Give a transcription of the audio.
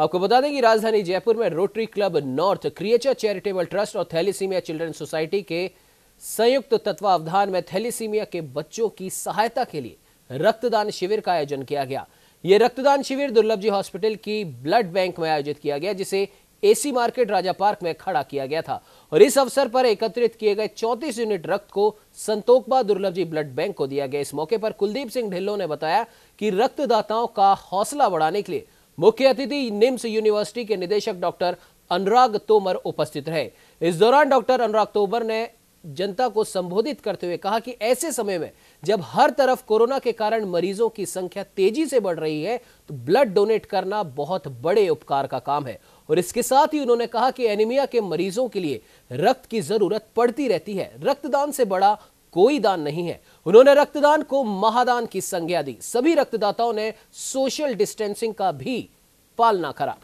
आपको बता दें कि राजधानी जयपुर में रोटरी क्लब नॉर्थ क्रिएचर चैरिटेबल ट्रस्ट और थैलीसीमिया चिल्ड्रन सोसाइटी के संयुक्त तत्वावधान में थैलीसीमिया के बच्चों की सहायता के लिए रक्तदान शिविर का आयोजन किया गया यह रक्तदान शिविर दुर्लभ जी हॉस्पिटल की ब्लड बैंक में आयोजित किया गया जिसे एसी मार्केट राजा पार्क में खड़ा किया गया था और इस अवसर पर एकत्रित किए गए 34 यूनिट रक्त को संतोकबा दुर्लभ जी ब्लड बैंक को दिया गया इस मौके पर कुलदीप सिंह ढिल्लो ने बताया कि रक्तदाताओं का हौसला बढ़ाने के लिए मुख्य अतिथि निम्स यूनिवर्सिटी के निदेशक डॉक्टर अनुराग तोमर उपस्थित रहे इस दौरान डॉक्टर अनुराग तोमर ने जनता को संबोधित करते हुए कहा कि ऐसे समय में जब हर तरफ कोरोना के कारण मरीजों की संख्या तेजी से बढ़ रही है तो ब्लड डोनेट करना बहुत बड़े उपकार का काम है और इसके साथ ही उन्होंने कहा कि एनीमिया के मरीजों के लिए रक्त की जरूरत पड़ती रहती है रक्तदान से बड़ा कोई दान नहीं है उन्होंने रक्तदान को महादान की संज्ञा दी सभी रक्तदाताओं ने सोशल डिस्टेंसिंग का भी पालना करा